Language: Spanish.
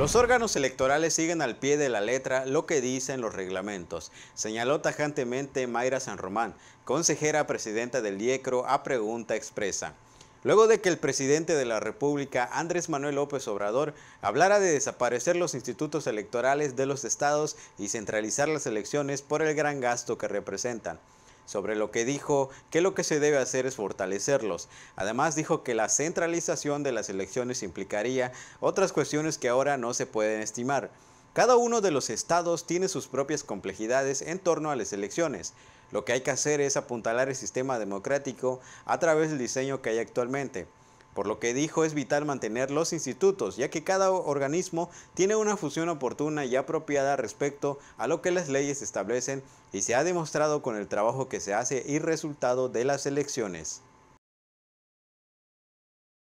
Los órganos electorales siguen al pie de la letra lo que dicen los reglamentos, señaló tajantemente Mayra San Román, consejera presidenta del IECRO, a pregunta expresa. Luego de que el presidente de la República, Andrés Manuel López Obrador, hablara de desaparecer los institutos electorales de los estados y centralizar las elecciones por el gran gasto que representan sobre lo que dijo que lo que se debe hacer es fortalecerlos. Además dijo que la centralización de las elecciones implicaría otras cuestiones que ahora no se pueden estimar. Cada uno de los estados tiene sus propias complejidades en torno a las elecciones. Lo que hay que hacer es apuntalar el sistema democrático a través del diseño que hay actualmente por lo que dijo es vital mantener los institutos, ya que cada organismo tiene una función oportuna y apropiada respecto a lo que las leyes establecen y se ha demostrado con el trabajo que se hace y resultado de las elecciones.